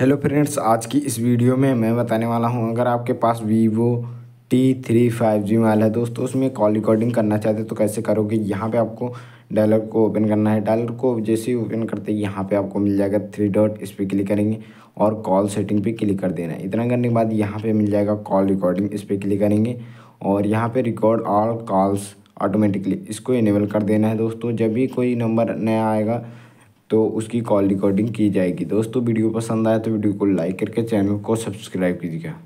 hello friends आज की इस वीडियो में मैं बताने वाला हूं अगर आपके पास Vivo T three five G mobile है दोस्तों उसमें कॉल रिकॉर्डिंग करना चाहते हैं तो कैसे करोगे यहाँ पे आपको डायलर को ओपन करना है डायलर को जैसे ही ओपन करते हैं यहाँ पे आपको मिल जाएगा थ्री डॉट इस पर क्लिक करेंगे और कॉल सेटिंग पे क्लिक कर देना है इतना करने के बाद यहाँ पर मिल जाएगा कॉल रिकॉर्डिंग इस पर क्लिक करेंगे और यहाँ पर रिकॉर्ड ऑल कॉल्स ऑटोमेटिकली इसको इनेबल कर देना है दोस्तों जब भी कोई नंबर नया आएगा तो उसकी कॉल रिकॉर्डिंग की जाएगी दोस्तों वीडियो पसंद आए तो वीडियो को लाइक करके चैनल को सब्सक्राइब कीजिएगा